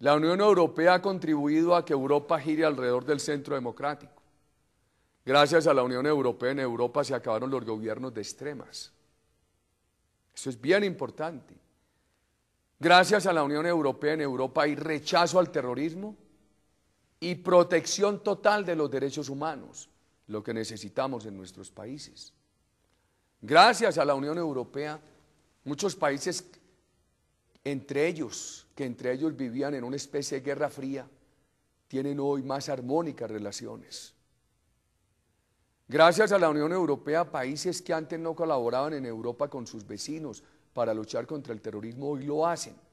La Unión Europea ha contribuido a que Europa gire alrededor del centro democrático. Gracias a la Unión Europea en Europa se acabaron los gobiernos de extremas. Eso es bien importante. Gracias a la Unión Europea en Europa hay rechazo al terrorismo y protección total de los derechos humanos, lo que necesitamos en nuestros países. Gracias a la Unión Europea, muchos países entre ellos, que entre ellos vivían en una especie de guerra fría, tienen hoy más armónicas relaciones. Gracias a la Unión Europea, países que antes no colaboraban en Europa con sus vecinos para luchar contra el terrorismo hoy lo hacen.